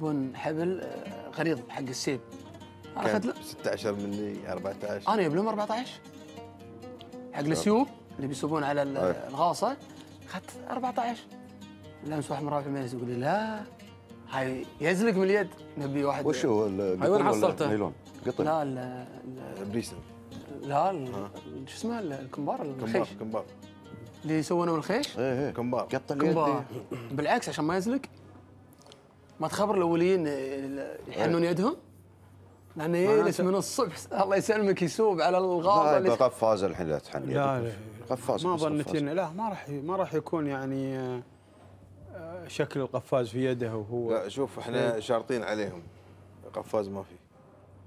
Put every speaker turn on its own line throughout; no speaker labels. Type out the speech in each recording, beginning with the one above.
يبون حبل آه، غريض حق السيب اخذت له 16 ملي 14 انا يبلهم لهم 14 حق طيب. السيوب اللي بيسوبون على طيب. الغاصه اخذت 14 لمس واحد من رافع المجلس يقول لي لا هاي يزلق من اليد نبي واحد وش هو هاي وين حصلته؟ نيلون قطن لا ال لا شو اسمه الكمبار الخيش كمبار اللي يسوونه من الخيش؟ ايه ايه كمبار قطن كمبار إيه. بالعكس عشان ما يزلق ما تخبر الاوليين يحنون يدهم؟ لانه يجلس من الصبح الله يسلمك يسوب على الغابه لا
قفاز الحين لا تحن لا قفاز ما ظنيت
لا ما راح ما راح يكون يعني آه، شكل القفاز في يده وهو لا شوف احنا إيه.
شارطين عليهم قفاز ما في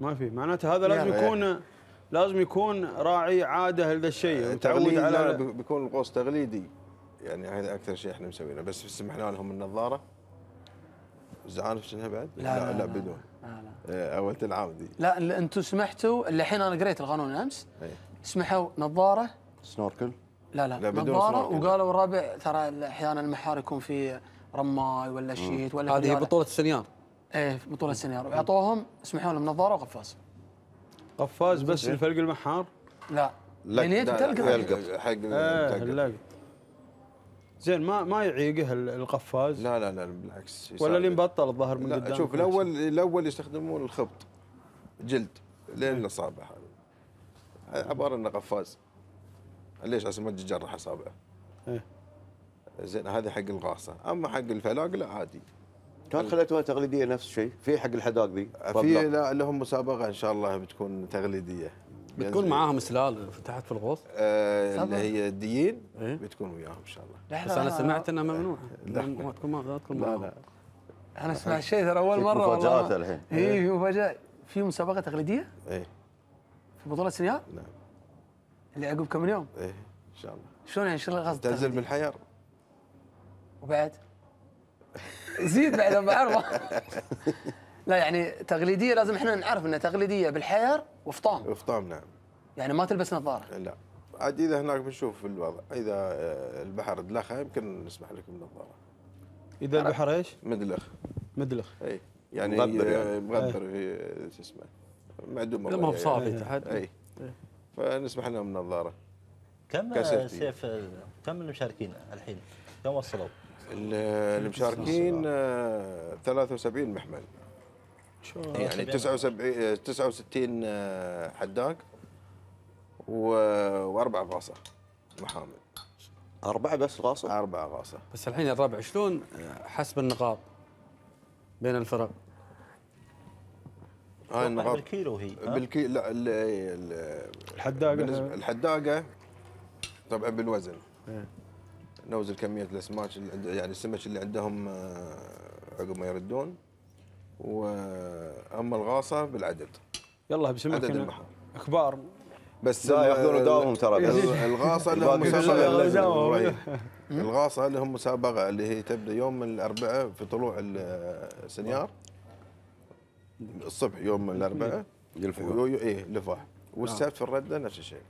ما في معناته هذا لازم يعني يكون يعني. لازم يكون راعي عاده لهذا الشيء آه، تعود على
بيكون القوس تقليدي يعني هذا اكثر شيء احنا مسوينه بس سمحنا لهم النظاره زعانف شنها بعد؟ لا لا, لا, لا, لا بدون لا لا إيه،
اول تنعام دي لا انتم سمحتوا الحين انا قريت القانون امس إيه. سمحوا نظاره سنوركل لا لا, لا بدون نظاره وقالوا الربع ترى احيانا المحار يكون في رماي ولا شيت ولا هذه بطوله السنيار ايه بطوله السنيار اعطوهم سمحوا لهم نظاره وقفاز
قفاز بس الفلق المحار لا يعني لا يعني تلقط حق آه، زين ما ما يعيقه القفاز لا لا لا بالعكس ولا اللي مبطل الظهر من قدام شوف الاول
الاول يستخدمون الخبط جلد لين الاصابع هذا عباره انه قفاز ليش عشان ما تجرح اصابعه إيه. زين هذه حق الغاصه اما
حق الفلاق لا عادي كان خليتوها تقليديه نفس الشيء في حق الحداق ذي في
لا لهم مسابقه ان شاء الله بتكون تقليديه
بتكون يعني
معاهم سلال تحت في الغوص؟ آه اللي هي الديين إيه؟ بتكون وياهم ان شاء الله
بس
انا
سمعت انها ممنوعه ما
تكون ما تكون لا لا انا سمعت شيء ترى اول مره مفاجات الحين اي إيه. في مفاجاه في مسابقه تقليديه؟ ايه في بطوله سنيار؟ نعم اللي عقب كم يوم؟
ايه ان شاء الله
شلون يعني شلون قصدك؟ تنزل من بالحيار وبعد؟ زيد بعد بعرفه لا يعني تقليديه لازم احنا نعرف انها تقليديه بالحير وفطام وفطام نعم يعني ما تلبس نظاره لا
عاد اذا هناك بنشوف الوضع اذا آه، البحر دلخة يمكن نسمح لكم نظاره
اذا البحر ايش؟ مدلخ مدلخ اي يعني مغبر يعني آه، مغبر إيه.
في آه، شو اسمه معدوم ما هو صافي إيه. تحت اي إيه. فنسمح لهم نظاره
كم سيف كم المشاركين الحين؟ كم وصلوا؟
المشاركين 73 محمل يعني 79 69 إيه، إيه، آه، حداق واربع غاصه محامي أربعة بس غاصة؟ أربعة غاصة
بس الحين الربع شلون آه. حسب النقاط بين الفرق؟
هاي النقاط بالكيلو هي بالكيلو
لا ال ال الحداقة بالنسبة الحداقة طبعا بالوزن إيه. نوزن كمية الأسماك يعني السمك اللي عندهم آه، عقب ما يردون واما الغاصه بالعدد
يلا بسمك كبار بس لا ياخذون دورهم ترى الغاصه لهم مسابقه
الغاصه لهم مسابقه اللي هي تبدا يوم الاربعاء في طلوع السنيار الصبح يوم الاربعاء للفوق ايه لفاح والسبت في الرده نفس الشيء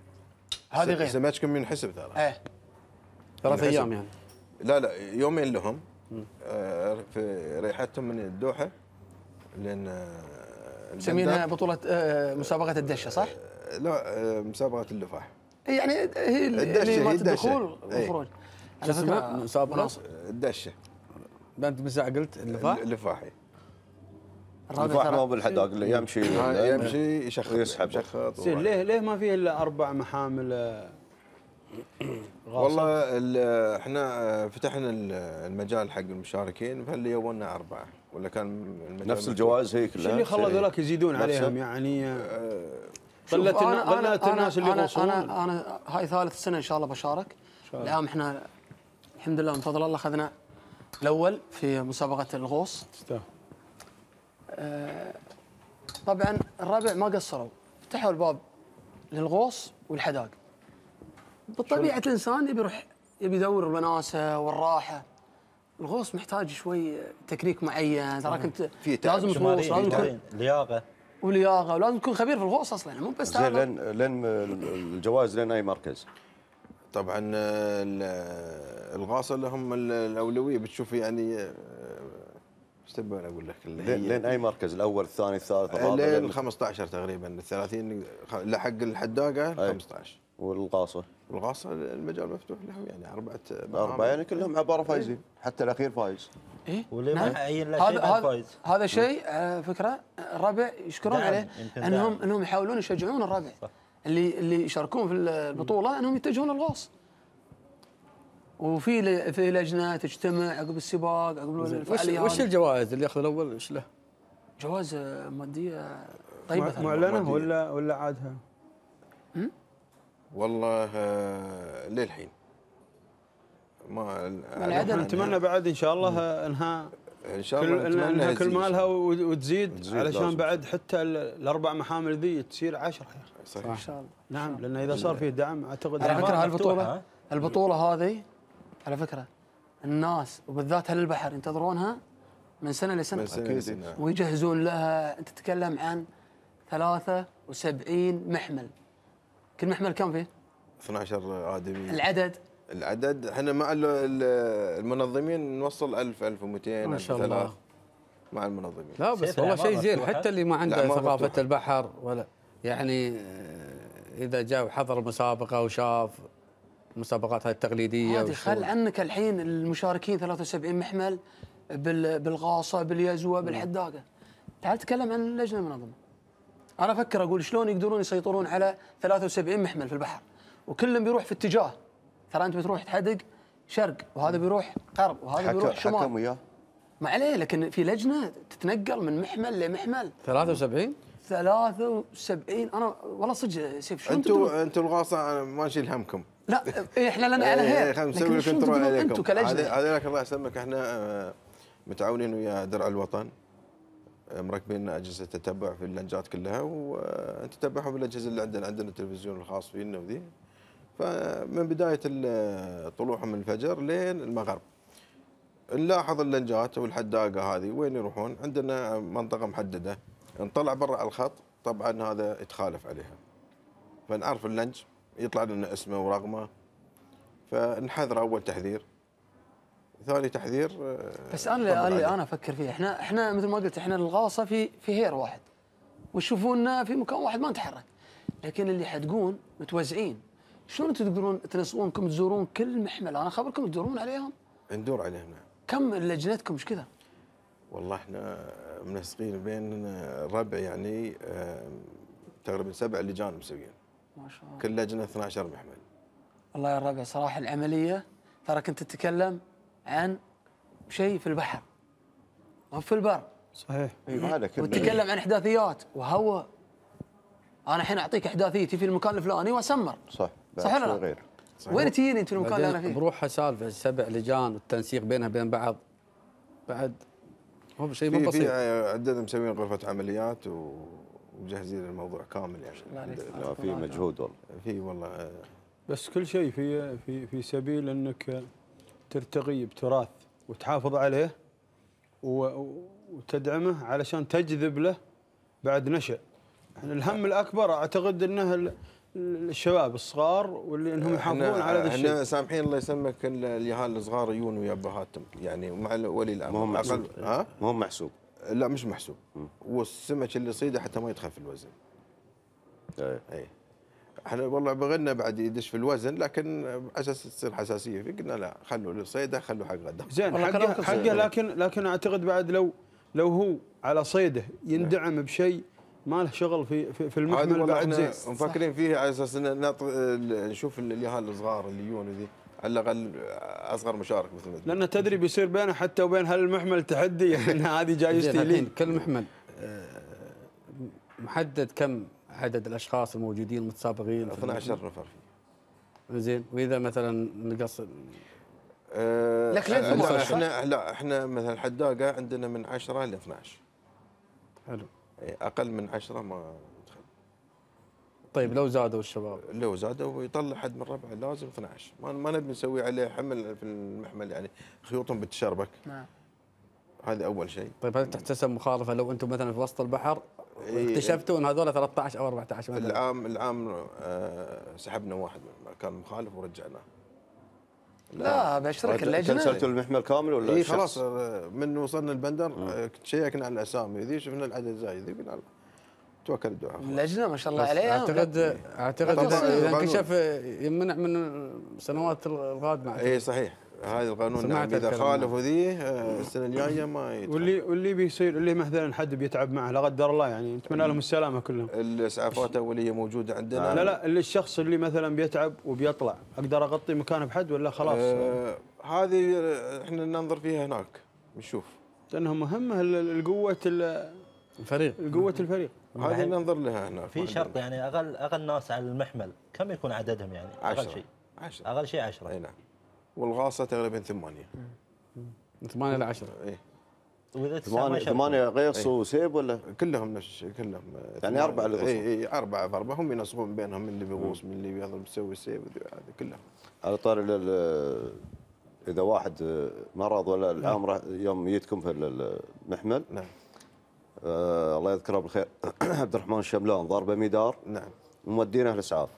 هذه غير سمعتكم ينحسب ترى ايه ثلاث ايام يعني لا لا يومين لهم آه، في ريحتهم من الدوحه لان
مسمينها بطوله آه، مسابقه الدشه صح؟
آه، لا آه، مسابقه اللفاح
إيه، يعني
هي اللي الدخول إيه. والخروج شو اسمها؟ مسابقه الدشه بنت من قلت اللفاح؟ اي اللفاح مو بالحداق اللي إيه. يمشي
يمشي يشخط يسحب يشخط ليه
ليه ما في الا اربع محامل والله
احنا فتحنا المجال حق المشاركين فاللي يونا اربعه ولا كان نفس الجوائز هيك كلها اللي خلى ذولاك يزيدون
عليهم يعني
قلت آه، أنا الناس اللي يوصلون انا
انا هاي ثالث سنه ان شاء الله بشارك الان احنا الحمد لله من فضل الله اخذنا الاول في مسابقه الغوص آه، طبعا الربع ما قصروا فتحوا الباب للغوص والحداق بطبيعه الانسان يبي يروح يبي يدور المناسه والراحه الغوص محتاج شوي تكنيك معين تراك انت لازم تغوص لازم تكون لياقه ولياقه ولازم تكون خبير في الغوص اصلا مو بس زين لين
لين الجواز لين اي مركز؟
طبعا آه، آه، الغاصه لهم الاولويه بتشوف يعني آه، ايش تبغى اقول لك لين اي
مركز الاول الثاني الثالث الرابع لين
15 تقريبا 30 لحق الحداقه 15 والغاصه الغاصه المجال مفتوح لهم يعني اربعه اربعه يعني كلهم عباره إيه. فايزين حتى الاخير فايز
إيه؟
هذا نعم.
هذا شيء آه، فكره الربع يشكرون نعم، عليه انهم انهم يحاولون يشجعون الربع صح. اللي اللي يشاركون في البطوله انهم يتجهون للغاص وفي في لجنه تجتمع عقب السباق عقب الفعاليات وش
الجوائز اللي ياخذ الاول وش له؟
جوائز ماديه
طيبه معلنه ولا ولا عادها؟
والله
آه، للحين ما نتمنى
بعد ان شاء الله انها ان شاء الله كل انها كل مالها وتزيد, علشان بعد حتى الاربع محامل ذي تصير 10 صحيح ان شاء الله نعم لان اذا صار فيه دعم اعتقد على فكره البطوله البطوله
هذه على فكره الناس وبالذات اهل البحر ينتظرونها من سنه لسنه من سنة ويجهزون لها انت تتكلم عن 73 محمل كل محمل كم فيه؟
12 ادمي العدد العدد احنا مع المنظمين نوصل 1000
1200 ما شاء الله مع المنظمين لا بس والله شيء زين حتى
اللي ما عنده ثقافه مفتوحة.
البحر ولا يعني آه، اذا جاء وحضر مسابقه وشاف المسابقات هاي التقليديه هذه خل
عنك الحين المشاركين 73 محمل بالغاصه باليزوه نعم. بالحداقه تعال تكلم عن اللجنه المنظمه انا افكر اقول شلون يقدرون يسيطرون على 73 محمل في البحر وكلهم بيروح في اتجاه ترى انت بتروح تحدق شرق وهذا بيروح غرب وهذا بيروح شمال حكم وياه ما عليه لكن في لجنه تتنقل من محمل لمحمل
73
73 انا والله صدق سيف شو انتوا
انتوا الغاصه ما نشيل همكم لا
إيه، احنا لنا على
إيه، هيك نسوي الكنترول عليكم انتوا كلجنه هذيلك الله يسلمك احنا آه، متعاونين ويا درع الوطن مركبين اجهزه تتبع في اللنجات كلها ونتتبعهم بالاجهزه اللي عندنا عندنا التلفزيون الخاص فينا وذي فمن بدايه طلوعهم من الفجر لين المغرب نلاحظ اللنجات والحداقه هذه وين يروحون عندنا منطقه محدده نطلع برا على الخط طبعا هذا يتخالف عليها فنعرف اللنج يطلع لنا اسمه ورقمه فنحذر اول تحذير ثاني تحذير آه،
بس انا اللي انا افكر فيه احنا احنا مثل ما قلت احنا الغاصه في في هير واحد وتشوفونا في مكان واحد ما نتحرك لكن اللي حتقون متوزعين شلون انتم تقدرون تنسقونكم تزورون كل محمل انا خبركم تدورون عليهم
ندور عليهم نعم
كم لجنتكم ايش كذا؟
والله احنا منسقين بين ربع يعني آه، تقريبا سبع لجان مسويين ما شاء الله كل لجنه 12 محمل
والله يا الربع صراحه العمليه ترى كنت تتكلم عن شيء في البحر ما في البر
صحيح ايوه وتتكلم
عن احداثيات وهو انا الحين اعطيك احداثيتي في المكان الفلاني واسمر صح صح ولا لا؟ وين تجيني انت في المكان اللي انا فيه؟
بروحها سالفه سبع لجان والتنسيق بينها بين بعض بعد هو شيء مو بسيط
في عندنا مسويين غرفه عمليات ومجهزين الموضوع كامل يعني لا في مجهود والله في والله آه.
بس كل شيء في في في سبيل انك ترتقي بتراث وتحافظ عليه وتدعمه علشان تجذب له بعد نشأ احنا يعني الهم الاكبر اعتقد انه الشباب الصغار واللي انهم يحافظون على هذا الشيء احنا
سامحين الله يسلمك اليهال الصغار يجون ويا ابهاتهم يعني مع ولي الامر مو محسوب ها مو محسوب لا مش محسوب والسمك اللي صيده حتى ما يدخل في الوزن اي إيه. احنا والله بغينا بعد يدش في الوزن لكن اساس تصير حساسيه فيه قلنا لا خلوا للصيده خلوا حق غدا
زين حقه, حقه لكن لكن اعتقد بعد لو لو هو على صيده يندعم بشيء ما له شغل في في, المحمل بعد زين مفكرين
فيه على اساس نشوف اليهال الصغار اللي يجون ذي على الاقل اصغر مشارك مثل ما
لان تدري بيصير بينه حتى وبين هالمحمل تحدي ان هذه جايزتي لي كل
محمل آه، محدد كم عدد الاشخاص الموجودين المتسابقين 12 نفر فيه زين واذا مثلا نقص آه، لك لازم لا احنا
لا احنا مثلا حداقه عندنا من 10 ل 12 حلو إيه، اقل من 10 ما ندخل
طيب لو زادوا الشباب
لو زادوا ويطلع حد من ربعه لازم 12 ما, ما نبي نسوي عليه حمل في المحمل يعني خيوطهم بتشربك نعم هذا اول شيء طيب
هل تحتسب مخالفه لو انتم مثلا في وسط البحر
إيه،
اكتشفتوا ان
هذول 13 او 14 مثلا
العام العام آه، سحبنا واحد كان مخالف ورجعناه
لا بشرك اللجنه كنسلتوا المحمل كامل ولا إيه خلاص
آه، من وصلنا البندر آه، شيكنا على الاسامي ذي شفنا العدد زايد ذي قلنا توكل الدعاء
اللجنه ما شاء الله عليها اعتقد اعتقد اذا انكشف
يمنع من السنوات القادمه اي
صحيح هذا القانون نعم اذا خالفوا ذي آه،
السنه الجايه ما يتحل. واللي واللي بيصير اللي مثلا حد بيتعب معه لا قدر الله يعني نتمنى لهم
السلامه كلهم الاسعافات الاوليه موجوده عندنا لا لا
اللي الشخص اللي مثلا بيتعب وبيطلع اقدر اغطي مكانه بحد ولا خلاص آه هذه آه، احنا ننظر فيها هناك نشوف لانها مهمه القوه الفريق قوه الفريق هذه
يعني ننظر لها هناك في شرط يعني اقل اقل ناس على المحمل كم يكون عددهم يعني اقل شيء 10
اقل شيء 10 اي نعم والغاصه تقريبا ثمانيه من ثمانيه لعشره اي ثمانية ثمانية غيص إيه. وسيب ولا؟ كلهم نفس الشيء كلهم يعني أربعة اللي إيه، غصوا اي اي أربعة بأربعة هم ينسقون بينهم من اللي بيغوص من اللي بيضرب يسوي سيب هذا
كلهم على طار إذا واحد مرض ولا العام نعم. يوم جيتكم في المحمل نعم آه الله يذكره بالخير عبد الرحمن الشملان ضربه مدار نعم ومودينه الإسعاف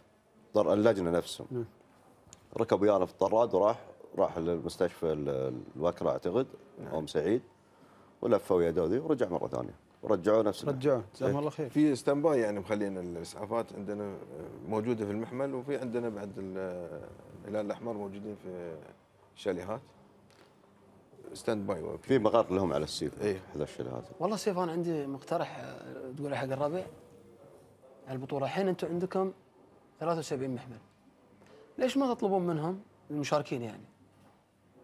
ضر اللجنة نفسهم نعم ركب ويانا في الطراد وراح راح للمستشفى الوكره اعتقد نعم. ام سعيد ولفوا ويا ورجع مره ثانيه ورجعوا نفس رجعوه جزاهم إيه. الله
خير في ستاند باي يعني مخلينا الاسعافات عندنا موجوده في المحمل وفي عندنا بعد
الهلال الاحمر موجودين في الشاليهات ستاند باي في مغار لهم على السيف اي هذا الشاليهات
والله سيف انا عندي مقترح آه، تقول حق الربع البطوله الحين انتم عندكم 73 محمل ليش ما تطلبون منهم المشاركين يعني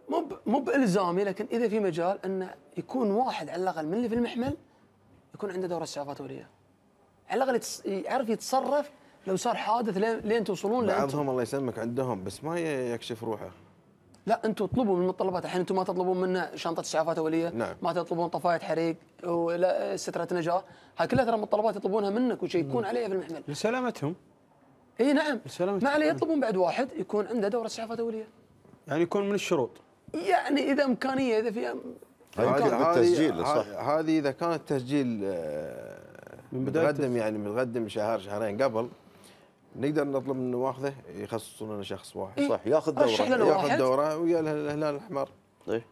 مو مو بالزامي لكن اذا في مجال انه يكون واحد على الاقل من اللي في المحمل يكون عنده دوره استعفاطوريه على الاقل يعرف يتصرف لو صار حادث لين توصلون بعضهم
الله يسلمك عندهم بس ما يكشف روحه
لا انتم اطلبوا من المتطلبات الحين انتم ما تطلبون منا شنطه اسعافات اوليه نعم. ما تطلبون طفايه حريق ولا ستره نجاه هاي كلها ترى متطلبات يطلبونها منك وشيء يكون نعم. عليها في المحمل لسلامتهم اي نعم ما عليه يطلبون بعد واحد يكون عنده دوره اسعافات اوليه
يعني يكون من الشروط
يعني اذا امكانيه اذا فيها
هذه بالتسجيل صح هذه اذا كان التسجيل آه، من بداية متقدم يعني متقدم شهر شهرين قبل نقدر نطلب منه واخذه يخصصون لنا شخص واحد إيه؟ صح ياخذ دوره ياخذ دوره ويا الهلال الاحمر إيه؟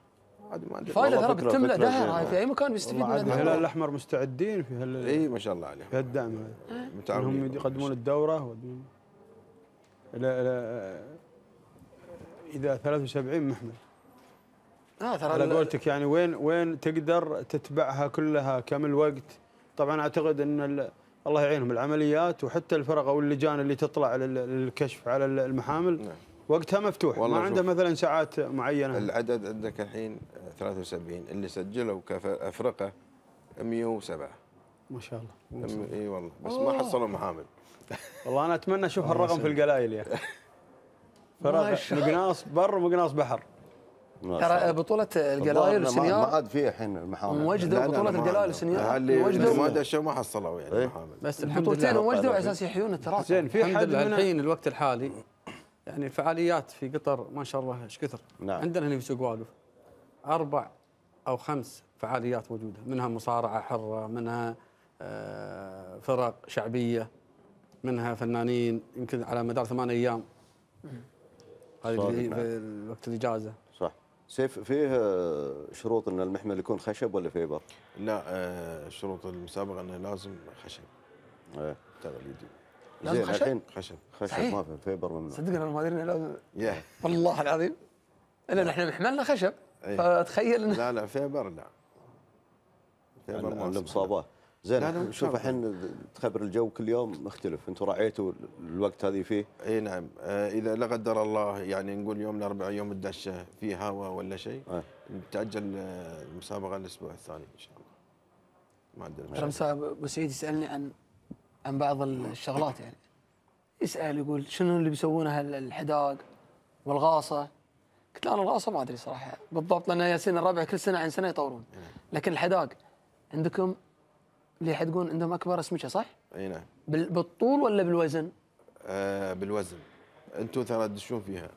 عاد ما ادري فايده ترى بتملا دهر هاي في اي
مكان بيستفيد من الهلال
الاحمر مستعدين في هال اي ما شاء الله عليهم في الدعم متعاونين هم يقدمون الدوره الى الى اذا 73 محمل
اه ترى على قولتك
يعني وين وين تقدر تتبعها كلها كم الوقت طبعا اعتقد ان الله يعينهم العمليات وحتى الفرق او اللجان اللي تطلع للكشف على المحامل نعم. وقتها مفتوح ما عنده مثلا ساعات معينه العدد عندك الحين 73
اللي سجلوا كافرقه 107
ما شاء الله اي والله بس ما حصلوا محامل والله انا اتمنى اشوف الرقم في القلايل يعني
فرق مقناص بر ومقناص بحر
ترى بطولة القلائل والسنيار ما
عاد فيها الحين المحامل وجدوا بطولة القلائل والسنيار اللي ما دشوا ما حصلوا يعني إيه. المحامل بس
إيه. الحمد لله بطولتين وجدوا على اساس
يحيون التراث زين في حد الحين
الوقت الحالي يعني الفعاليات في قطر ما شاء الله ايش كثر نعم. عندنا هنا في سوق والف اربع او خمس فعاليات موجوده منها مصارعه حره منها آه، فرق شعبيه منها فنانين يمكن على مدار ثمان ايام هذه نعم. في وقت الاجازه
صح سيف فيه شروط ان المحمل يكون خشب ولا فيبر؟ لا آه، شروط المسابقه انه لازم خشب. ايه تغليدي لازم خشب الحين خشب خشب ما في فيبر ممنوع
صدق انا ما ادري لازم والله العظيم الا احنا محملنا خشب إيه. فتخيل إن... لا لا
فيبر لا
فيبر المصابات زين شوف الحين تخبر الجو كل يوم مختلف انتم راعيتوا الوقت هذه فيه اي نعم آه، اذا لا قدر
الله يعني نقول يوم الاربعاء يوم الدشه في هواء ولا شيء آه. نتاجل المسابقه آه، الاسبوع الثاني ان شاء الله ما عندنا
ابو سعيد يسالني عن عن بعض الشغلات يعني يسال يقول شنو اللي بيسوونه الحداق والغاصه قلت له انا الغاصه ما ادري صراحه بالضبط لان ياسين الربع كل سنه عن سنه يطورون إيه. لكن الحداق عندكم اللي حتقول عندهم اكبر اسمكه صح؟
اي نعم بالطول ولا بالوزن؟ آه بالوزن انتم ترى تدشون فيها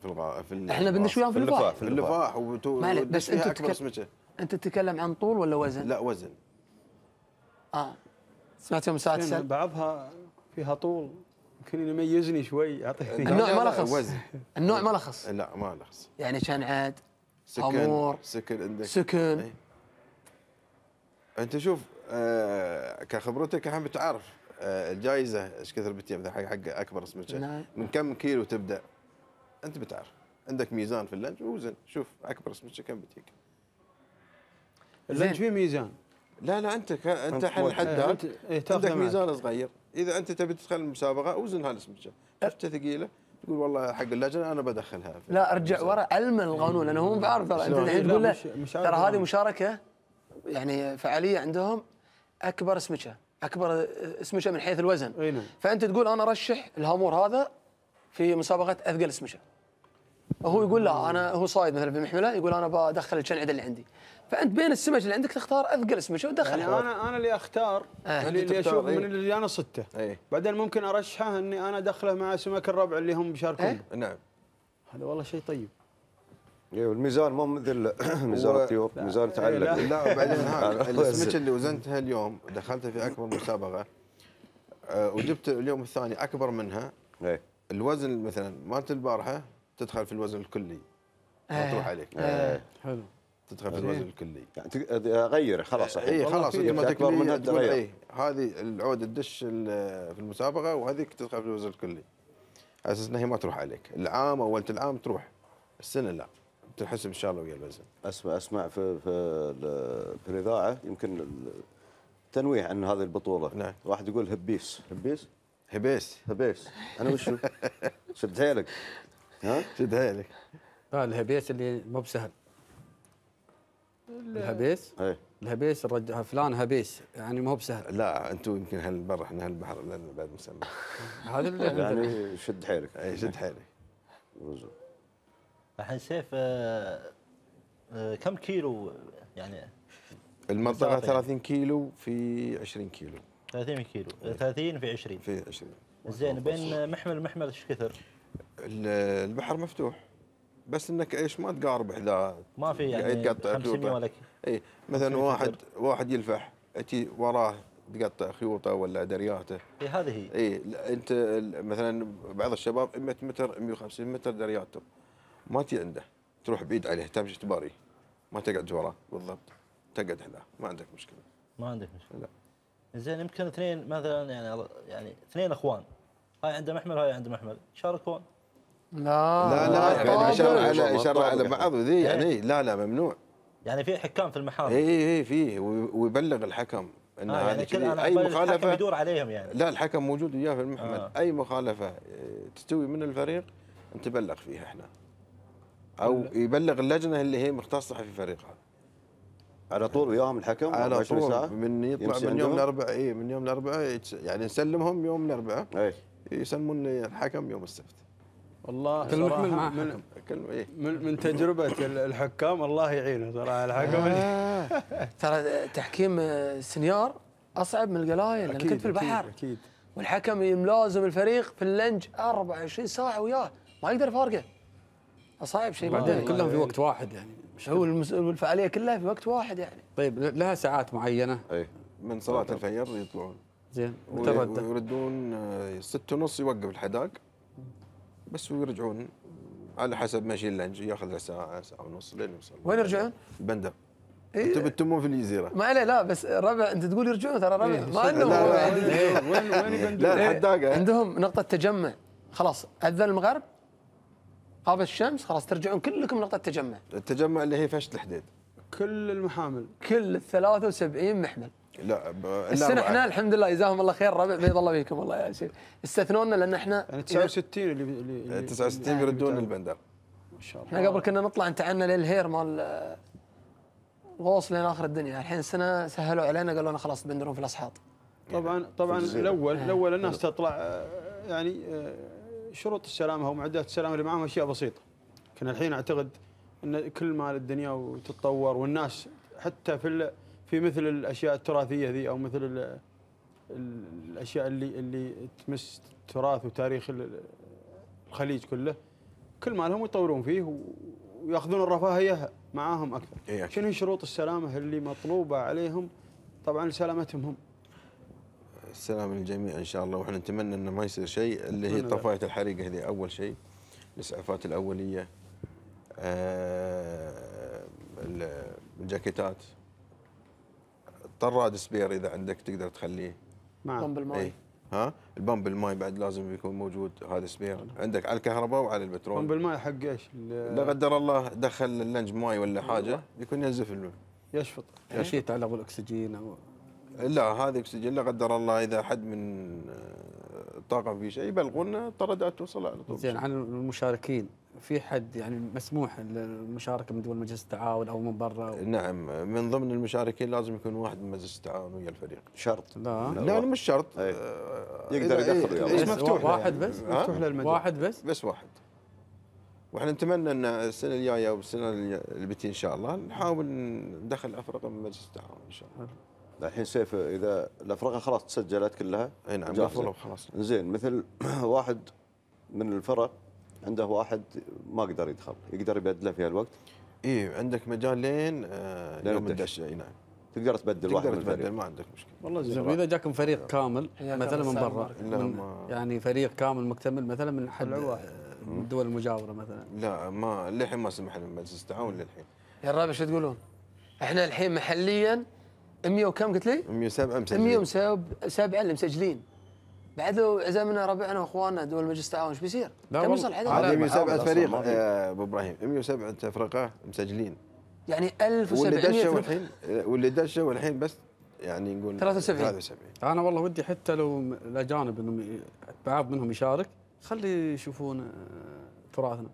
في الغا في احنا بندش وياهم في اللفاح في اللفاح وتو... بس انت
انت تتكلم عن طول ولا وزن؟ لا وزن اه سمعت يوم ساعه السل
بعضها فيها طول يمكن يميزني شوي يعطيني النوع ما لخص
النوع ما لخص لا ما لخص يعني عاد
سكن أمور
سكن عندك سكن ايه؟ انت شوف آه كخبرتك الحين بتعرف آه الجائزه ايش كثر بتجي مثلا حق اكبر اسم نعم. من كم كيلو تبدا انت بتعرف عندك ميزان في اللنج وزن شوف اكبر سمكه كم بتجيك
اللنج فيه ميزان
لا لا انت ك... انت حل حداد إيه, إيه، عندك ميزان صغير اذا انت تبي تدخل المسابقه اوزنها السمكه شفتها ثقيله تقول والله حق اللجنه انا بدخلها
لا ارجع ورا علم القانون لانه هو بعرف ترى انت الحين تقول له ترى هذه مشاركه يعني فعاليه عندهم اكبر سمكه اكبر سمكه من حيث الوزن نعم. فانت تقول انا ارشح الهامور هذا في مسابقه اثقل سمكه هو يقول لا انا هو صايد مثلا في محمله يقول انا بدخل الشنعده اللي عندي فانت بين السمك اللي عندك تختار اثقل سمك ودخل يعني
انا انا اللي اختار آه. اللي, اللي اشوف ايه؟ من اللي انا صدته ايه؟ بعدين ممكن ارشحه اني انا ادخله مع سمك الربع اللي هم بيشاركون ايه؟
نعم هذا والله شيء طيب ايوه الميزان مو مثل ميزان الطيور ميزان تعلق لا وبعدين السمك اللي وزنتها
اليوم دخلتها في اكبر مسابقه آه، وجبت اليوم الثاني اكبر منها إيه. الوزن مثلا مالت البارحه تدخل في الوزن الكلي آه. تروح عليك آه. آه. حلو تدخل في إيه. الوزن
الكلي يعني اغير خلاص اي خلاص انت ما تكبر منها تغير إيه،
هذه العود تدش في المسابقه وهذيك تدخل في الوزن الكلي على اساس انها ما تروح عليك
العام اول العام تروح السنه لا تنحسب ان شاء الله ويا الوزن اسمع اسمع في في, في الاذاعه يمكن تنويه عن هذه البطوله نعم. واحد يقول هبيس هبيس هبيس هبيس انا وشو؟ شد حيلك ها شدها لك
اه الهبيس اللي مو بسهل
الهبيس
ايه الهبيس الرج... فلان هبيس يعني مو بسهل لا انتم يمكن هالبر احنا هالبحر لنا بعد مسمى هذا اللي يعني شد حيلك اي شد حيلك
الحين سيف آه، آه، كم كيلو يعني المنطقه 30
يعني. كيلو في 20 كيلو 30 كيلو 30 في 20 في 20 زين بين
محمل محمل ايش كثر؟
البحر مفتوح بس انك ايش ما تقارب اذا ما في يعني تقطع خيوطه اي مثلا واحد فكر. واحد يلفح تجي وراه تقطع خيوطه ولا درياته اي هذه هي اي انت مثلا بعض الشباب 100 متر 150 متر درياتهم ما تجي عنده تروح بعيد عليه تمشي تباري ما تقعد وراه بالضبط تقعد هنا ما عندك مشكله
ما عندك مشكله لا زين يمكن اثنين مثلا يعني يعني اثنين اخوان هاي عنده محمل هاي عنده محمل شاركون لا لا لا يعني اشار على اشار على بعض ذي إيه. يعني
لا لا ممنوع
يعني في حكام في المحاضر اي اي إيه،
في ويبلغ الحكم ان آه يعني كذا اي مخالفه يدور عليهم يعني لا الحكم موجود وياه في المحمل آه. اي مخالفه آه، تستوي من الفريق نتبلغ فيها احنا او يبلغ اللجنه اللي هي مختصه في فريقها
على طول وياهم الحكم على طول من يطلع إيه، من يوم الاربعاء
اي من يوم الاربعاء يعني نسلمهم يوم الاربعاء اي يسلمون الحكم يوم السبت
والله
صراحة من من,
كل إيه؟ من, من تجربة الحكام الله يعينه صراحة الحكم
آه ترى تحكيم سنيار أصعب من القلايل أنا كنت في البحر أكيد, أكيد والحكم ملازم الفريق في اللنج 24 ساعة وياه ما يقدر يفارقه أصعب شيء بعدين كلهم في وقت واحد يعني هو الفعالية كلها في وقت واحد يعني
طيب لها ساعات معينة اي من صلاة طيب. الفجر يطلعون زين
ويردون آه، ونص يوقف الحداق بس ويرجعون على حسب ماشي اللنج ياخذ له ساعه ساعه ونص لين يوصل وين يرجعون؟ البندر إيه؟ انتم بتتمون في الجزيره
ما عليه لا بس ربع انت تقول يرجعون ترى ربع إيه؟ ما انه
إيه. وين وين لا الحداقه
إيه. عندهم نقطه تجمع خلاص اذن المغرب غابت الشمس خلاص ترجعون كلكم نقطه تجمع التجمع اللي هي فشت الحديد كل المحامل كل ال 73 محمل
لا السنه احنا
الحمد لله جزاهم الله خير ربع بيض الله فيكم والله يا شيخ استثنونا لان احنا يعني 69
اللي, اللي 69 إيه، يردون يعني البندر ما شاء الله احنا قبل
كنا نطلع انت عنا للهير مال آه، غوص لين اخر الدنيا الحين السنه سهلوا علينا قالوا لنا خلاص بندرون في الاسحاط طبعا
طبعا الاول إيه. الاول الناس إيه. تطلع آه، يعني آه، شروط السلامه ومعدات السلامه اللي معاهم اشياء بسيطه كنا الحين اعتقد ان كل ما الدنيا وتتطور والناس حتى في في مثل الاشياء التراثيه ذي او مثل الاشياء اللي اللي تمس تراث وتاريخ الخليج كله كل ما لهم يطورون فيه وياخذون الرفاهيه معاهم اكثر إيه شنو هي شروط السلامه اللي مطلوبه عليهم طبعا لسلامتهم هم
السلام للجميع ان شاء الله واحنا نتمنى انه ما يصير شيء اللي هي طفايه الحريقه هذه اول شيء الاسعافات الاوليه آه الجاكيتات طراد سبير اذا عندك تقدر تخليه
نعم. بمب الماي إيه.
ها البمب الماي بعد لازم يكون موجود هذا سبير نعم. عندك على الكهرباء وعلى البترول بمب الماي حق ايش؟ لا قدر الله دخل اللنج ماي ولا حاجه أيوة. يكون ينزف الماء
يشفط أيوة. شيء يتعلق بالاكسجين او
لا هذا اكسجين لا قدر الله اذا حد من الطاقم آه، في شيء
يبلغونا طردات توصل على طول زين عن المشاركين في حد يعني مسموح المشاركه من دول مجلس التعاون او من برا و...
نعم من ضمن المشاركين لازم يكون واحد من مجلس التعاون ويا الفريق شرط لا لا, لا مش شرط أي. آه، يقدر يدخل إيه مفتوح واحد يعني. بس مفتوح للمجلس واحد بس بس واحد واحنا نتمنى ان السنه الجايه او السنه اللي بتي ان شاء الله نحاول ندخل افرقه من مجلس التعاون ان شاء
الله الحين سيف اذا الافرقه خلاص تسجلت كلها اي نعم خلاص زين مثل واحد من الفرق عنده واحد ما قدر يدخل يقدر يبدله في هالوقت اي عندك مجال لين آه لين الدش اي نعم تقدر تبدل واحد تقدر تبدل ما عندك مشكله
والله زين واذا جاكم فريق كامل مثلا من برا يعني فريق كامل مكتمل مثلا من حد آه، من الدول المجاوره مثلا
لا ما للحين ما سمح مجلس التعاون للحين
يا الرابع شو تقولون؟ احنا الحين محليا 100 وكم قلت لي؟ 107 مسجلين 107 مسجلين بعد لو عزمنا ربعنا واخواننا دول مجلس التعاون ايش بيصير؟ كم وصل عدد؟
107 فريق آه، ابو ابراهيم 107 فرقه مسجلين
يعني 1700 واللي
دشوا الحين آه، واللي دشوا الحين بس يعني نقول 73 73
انا والله ودي حتى لو الاجانب انهم بعض منهم يشارك خلي يشوفون آه،
تراثنا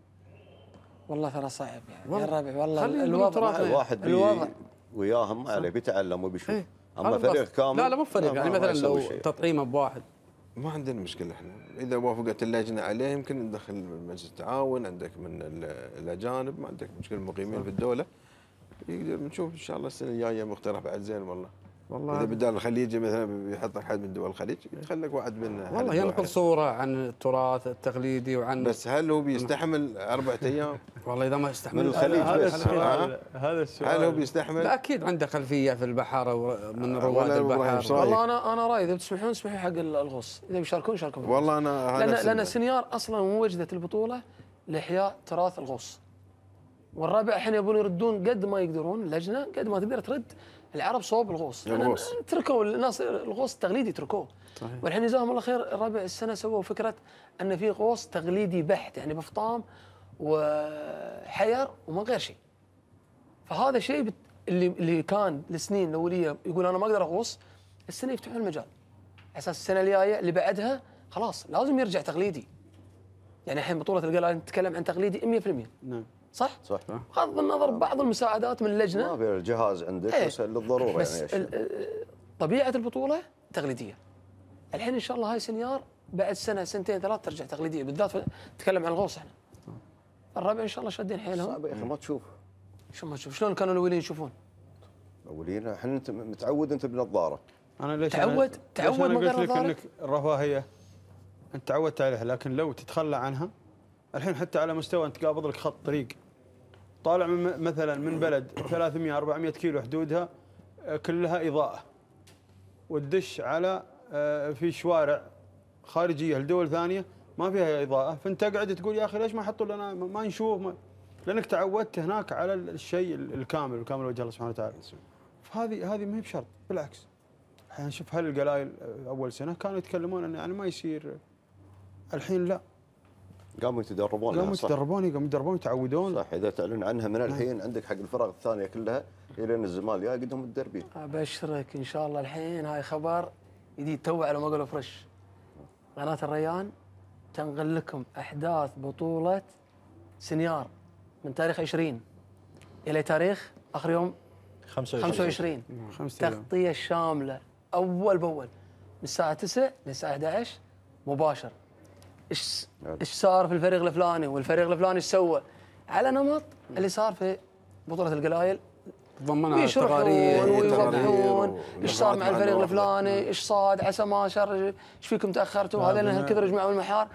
والله ترى صعب يعني والله. يا الربع والله الوضع الواحد الوضع
وياهم عليه بيتعلم وبيشوف إيه. اما فريق كامل لا لا مو فريق يعني مثلا لو تطعيمه
بواحد ما عندنا مشكلة احنا اذا وافقت اللجنه عليه يمكن ندخل مجلس التعاون عندك من الاجانب ما عندك مشكلة مقيمين في الدوله يقدر نشوف ان شاء الله السنه الجايه مقترح بعد زين والله والله اذا بدال الخليج مثلا يحط حد من دول الخليج لك واحد من والله ينقل
صوره عن التراث التقليدي وعن بس هل هو بيستحمل اربعة ايام؟ والله اذا ما يستحمل من الخليج هذا بس هذا هذا السؤال هل هو بيستحمل؟ لا اكيد عنده خلفيه في البحر من آه، رواد البحر والله
انا انا رايي اذا بتسمحون اسمحوا حق الغوص اذا بيشاركون شاركون والله
انا لان لان
سنيار اصلا وجدت البطوله لاحياء تراث الغوص والرابع الحين يبون يردون قد ما يقدرون اللجنه قد ما تقدر ترد العرب صوب الغوص الغوص تركوا الناس الغوص التقليدي تركوه طيب. والحين جزاهم الله خير الربع السنه سووا فكره ان في غوص تقليدي بحت يعني بفطام وحير ومن غير شيء فهذا الشيء اللي اللي كان لسنين الاوليه يقول انا ما اقدر اغوص السنه يفتحون المجال على اساس السنه الجايه اللي بعدها خلاص لازم يرجع تقليدي يعني الحين بطوله القلعه نتكلم عن تقليدي 100% نعم صح؟ صح بغض النظر بعض المساعدات من اللجنه ما في
الجهاز عندك ايه. بس للضروره يعني بس يعني
طبيعه البطوله تقليديه الحين ان شاء الله هاي سنيار بعد سنه سنتين ثلاث ترجع تقليديه بالذات نتكلم عن الغوص احنا الربع ان شاء الله شادين حيلهم صعب يا اخي ما تشوف شو ما تشوف شلون كانوا الاولين يشوفون؟
الاولين احنا انت متعود انت بنظاره
انا
ليش تعود أنا تعود أنا من غير قلت
لك انك
الرفاهيه انت تعودت عليها لكن لو تتخلى عنها الحين حتى على مستوى انت قابض لك خط طريق طالع من مثلا من بلد 300 400 كيلو حدودها آه، كلها اضاءه وتدش على آه، في شوارع خارجيه لدول ثانيه ما فيها اضاءه فانت تقعد تقول يا اخي ليش ما حطوا لنا ما نشوف ما لانك تعودت هناك على الشيء الكامل الكامل وجه الله سبحانه وتعالى نعم. فهذه هذه ما هي بشرط بالعكس احنا نشوف هل القلايل اول سنه كانوا يتكلمون انه يعني ما يصير الحين لا
قاموا يتدربون قاموا يتدربون قاموا يتدربون يتعودون صح اذا تعلن عنها من نعم. الحين عندك حق الفرق الثانيه كلها الين الزمال يا قدهم متدربين
ابشرك ان شاء الله الحين هاي خبر جديد تو على ما اقول فريش قناه الريان تنقل لكم احداث بطوله سنيار من تاريخ 20 الى تاريخ اخر يوم
25 25 تغطيه
شامله اول باول من الساعه 9 للساعه 11 مباشر ايش ايش صار في الفريق الفلاني والفريق الفلاني ايش سوى على نمط اللي صار في بطوله القلايل تضمنها التقارير ويوضحون ايش صار مع الفريق الفلاني ايش صاد عسى ما شر ايش فيكم تاخرتوا نعم. هذا كثر يجمعوا المحار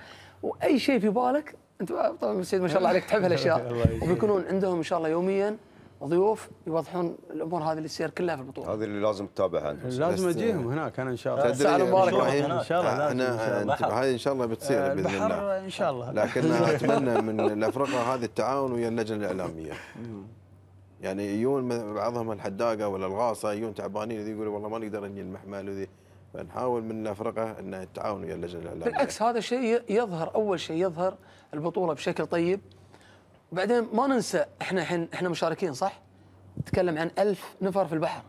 واي شيء في بالك انت طبعا سيد ما شاء الله عليك تحب هالاشياء وبيكونون عندهم ان شاء الله يوميا ضيوف يوضحون الامور هذه اللي تصير كلها في البطوله
هذه اللي لازم تتابعها انت لازم اجيهم آه، هناك انا ان شاء الله تدري مبارك ان شاء الله احنا ان شاء الله بتصير آه، باذن الله ان شاء الله لكن انا اتمنى من
الافرقه هذه التعاون ويا اللجنه الاعلاميه يعني يجون بعضهم الحداقه ولا الغاصه يجون تعبانين يقولوا والله ما نقدر نجي المحمل وذي فنحاول من الافرقه ان التعاون ويا اللجنه الاعلاميه بالعكس
هذا الشيء يظهر اول شيء يظهر البطوله بشكل طيب وبعدين ما ننسى احنا الحين احنا مشاركين صح؟ نتكلم عن ألف نفر في البحر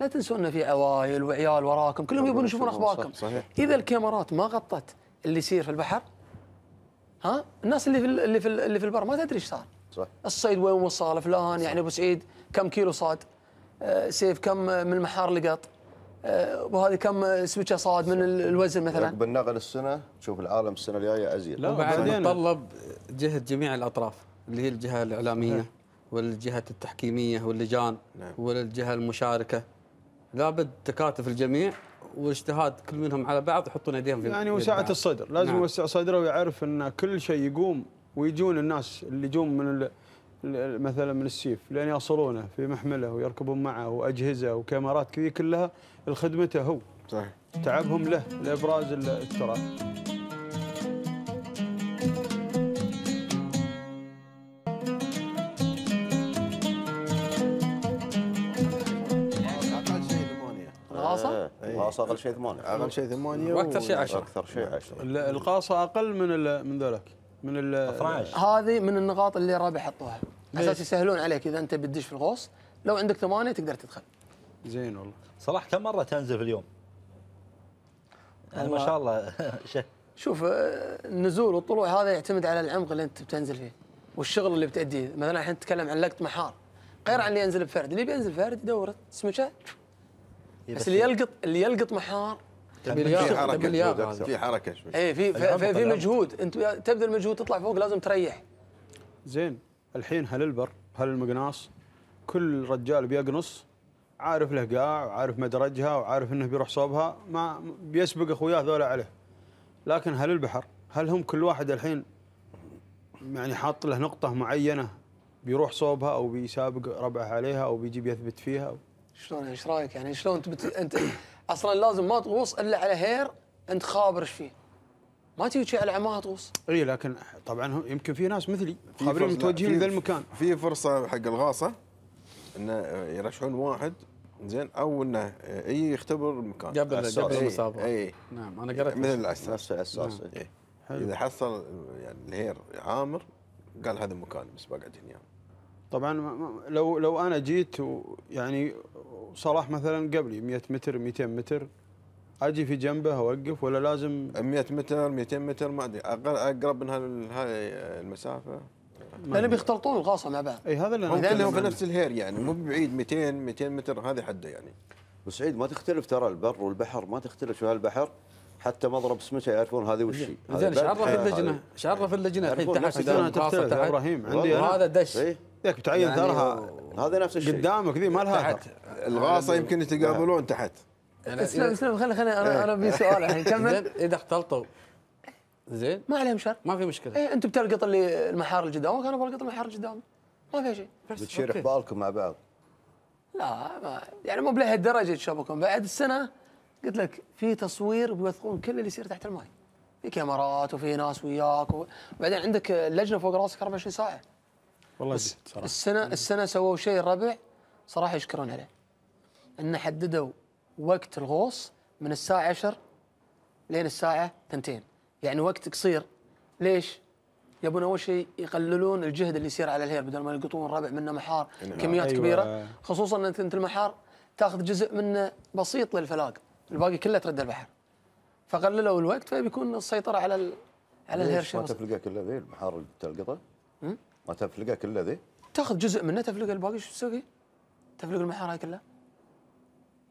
لا تنسوا ان في عوائل وعيال وراكم كلهم يبون يشوفون اخباركم صحيح. اذا الكاميرات ما غطت اللي يصير في البحر ها الناس اللي في اللي في اللي في البر ما تدري ايش صار صح الصيد وين وصل فلان يعني ابو سعيد كم كيلو صاد آه، سيف كم من محار لقط آه، وهذه كم سويتشه صاد من الوزن مثلا
بالنقل السنه تشوف العالم السنه الجايه ازيد لا وبعدين تطلب جهد جميع
الاطراف اللي هي الجهه الاعلاميه نعم. والجهه التحكيميه واللجان نعم. والجهه المشاركه لابد تكاتف الجميع واجتهاد كل منهم على بعض يحطون ايديهم في يعني وسعه الصدر لازم نعم.
يوسع صدره ويعرف ان كل شيء يقوم ويجون الناس اللي يجون من مثلا من السيف لين يصلونه في محمله ويركبون معه واجهزه وكاميرات كذي كلها لخدمته هو صحيح تعبهم له لابراز التراث
القاصه اقل شيء ثمانيه اقل شيء ثمانيه
واكثر شيء 10
اكثر
شيء 10
القاصه اقل من من ذولاك من ال 12
هذه من النقاط اللي رابع حطوها على اساس يسهلون عليك اذا انت بتدش في الغوص لو عندك ثمانيه تقدر
تدخل زين والله صلاح كم مره تنزل في اليوم؟ يعني ما شاء الله
شوف آه، النزول والطلوع هذا يعتمد على العمق اللي انت بتنزل فيه والشغل اللي بتأديه مثلا الحين نتكلم عن لقط محار غير عن اللي ينزل بفرد اللي بينزل فرد يدور سمكه إيه، بس اللي يلقط اللي يلقط محار في حركه إيه، في حركه شوي اي في في, في مجهود انت تبذل مجهود تطلع فوق لازم تريح
زين الحين هل البر هل المقناص كل رجال بيقنص عارف له قاع وعارف مدرجها وعارف انه بيروح صوبها ما بيسبق اخوياه ذولا عليه لكن هل البحر هل هم كل واحد الحين يعني حاط له نقطه معينه بيروح صوبها او بيسابق ربعه عليها او بيجي بيثبت فيها
شلون يعني، ايش رايك يعني شلون انت بت... انت اصلا لازم ما تغوص الا على هير انت خابر ايش فيه ما تجي على ما تغوص اي لكن
طبعا يمكن في ناس
مثلي خابرين متوجهين ذا المكان في فرصه حق الغاصه انه يرشحون واحد زين او انه يختبر المكان قبل قبل المسابقه اي نعم انا قريت مثل الاساس نفس الاساس نعم. إيه. اذا حصل يعني الهير عامر قال هذا المكان بس بقعد هنا
طبعا لو لو انا جيت يعني صلاح مثلا قبلي 100 متر 200 متر اجي في جنبه اوقف ولا لازم 100 متر 200 متر ما ادري اقرب من هذه المسافه
لانه بيختلطون الغاصه مع بعض
اي هذا اللي انا لانهم في نفس الهير يعني مو بعيد 200 200 متر هذه حده يعني وسعيد ما تختلف ترى البر والبحر ما تختلف شو هالبحر حتى مضرب سمكه يعرفون هذه وش هي زين ايش عرف اللجنه
ايش عرف اللجنه الحين تحت ابراهيم عندي وهذا دش ذاك بتعين يعني ثرها
هذا نفس الشيء قدامك ذي ما لها تحت
الغاصه يمكن يتقابلون تحت اسلم اسلم
خليني خليني انا إيه. انا ابي سؤال الحين كمل
اذا اختلطوا زين
ما عليهم شر ما في مشكله ايه انت بتلقط اللي المحار اللي قدامك انا بلقط المحار اللي قدامي ما في شيء بتشير
حبالكم مع بعض
لا ما يعني مو بلهالدرجه تشبكون بعد السنه قلت لك في تصوير بيوثقون كل اللي يصير تحت الماي في كاميرات وفي ناس وياك وبعدين عندك اللجنه فوق راسك 24 ساعه
والله صراحه
السنه السنه سووا شيء الربع صراحه يشكرون عليه ان حددوا وقت الغوص من الساعه 10 لين الساعه 2 يعني وقت قصير ليش؟ يبون اول شيء يقللون الجهد اللي يصير على الهير بدل ما يقطون ربع منه محار نعم. كميات أيوة. كبيره خصوصا ان انت المحار تاخذ جزء منه بسيط للفلاق الباقي كله ترد البحر فقللوا الوقت فبيكون السيطره على على الهير ما تفلقه
كله ذي المحار تلقطه؟ ما تفلقه كله ذي؟
تاخذ جزء منه تفلق الباقي شو تسوي؟ تفلق المحار هاي كلها؟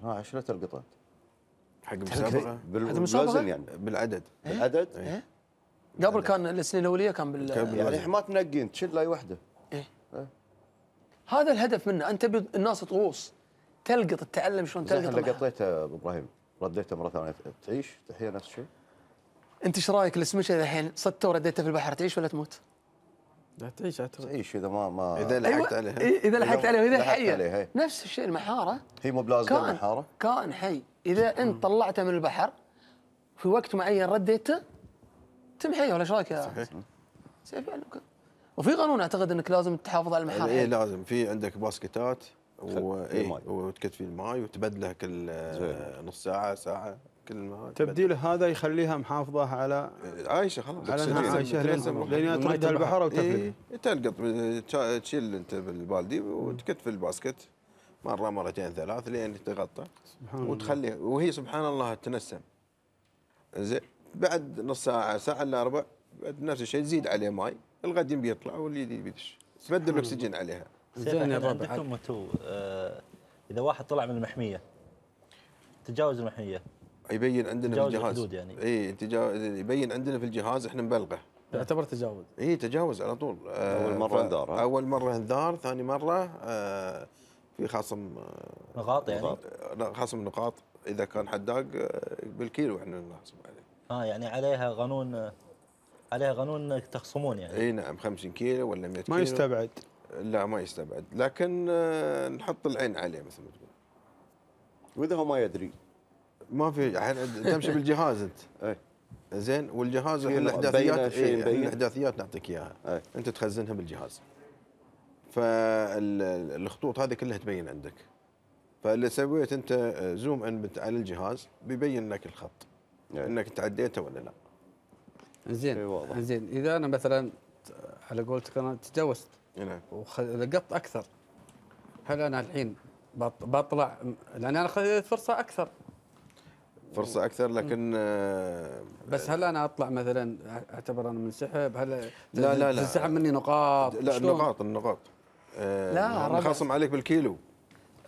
ها عشرة تلقط انت حق
المسابقه إيه؟ بالوزن يعني بالعدد إيه؟ بالعدد؟ إيه؟, إيه. قبل كان السنين الاوليه كان بال يعني ما تنقي انت تشيل لاي وحده إيه؟ إيه؟ هذا الهدف منه انت تبي الناس تغوص تلقط تتعلم شلون تلقط لقطيته
قطيته ابراهيم رديته مره ثانيه تعيش تحيا نفس الشيء
انت ايش رايك السمشه الحين صدته ورديته في البحر تعيش ولا تموت؟
تعيش اعتقد تعيش اذا ما ما اذا لحقت أيوة، عليها إيه، اذا لحقت عليها واذا حيه
نفس الشيء المحاره
هي مو بلازم المحاره
كائن حي اذا انت طلعته من البحر في وقت معين رديته تمحيه ولا ايش رايك يا صحيح وفي قانون اعتقد انك لازم تحافظ على المحاره اي
لازم في عندك باسكتات و... إيه وتكتفي الماي وتبدله كل نص ساعه ساعه كلمه تبديل
هذا يخليها محافظه على عايشه خلاص على انها عايشه لين تردها البحر وتفلت
إيه تلقط تشيل انت بالبالدي وتكت في الباسكت مره مرتين ثلاث لين تغطى
سبحان وتخليها
وهي سبحان الله تنسم زين بعد نص ساعه ساعه الا ربع بعد نفس الشيء تزيد عليه ماي الغد بيطلع يطلع واللي بيدش تبدل الاكسجين عليها زين يا عندكم
انتم آه، اذا واحد طلع من المحميه تجاوز المحميه
يبين عندنا في الجهاز يعني اي تجاوز يبين عندنا في الجهاز احنا نبلغه
يعتبر تجاوز
اي تجاوز على طول اول آه، مره انذار اول مره انذار ثاني مره آه في خصم آه، نقاط يعني خصم نقاط اذا كان حداق آه، بالكيلو احنا نخصم عليه
اه يعني عليها قانون عليها قانون انك تخصمون يعني
اي نعم 50 كيلو ولا 100 كيلو ما يستبعد لا ما يستبعد لكن نحط العين عليه مثل ما تقول واذا هو ما يدري ما في يعني، الحين تمشي بالجهاز انت اي إيه. زين والجهاز الاحداثيات إيه، الاحداثيات نعطيك اياها أي. انت تخزنها بالجهاز فالخطوط هذه كلها تبين عندك فاللي سويت انت آه، زوم ان على الجهاز بيبين لك الخط أي. انك تعديته ولا لا
زين إيه، زين اذا انا مثلا على قولتك انا تجاوزت نعم ولقطت اكثر هل انا الحين بطلع لان انا اخذت فرصه اكثر
فرصه اكثر لكن آه،
بس هل انا اطلع مثلا اعتبر انا منسحب هل لا لا لا تنسحب مني نقاط
لا النقاط النقاط آه، لا نخصم عليك بالكيلو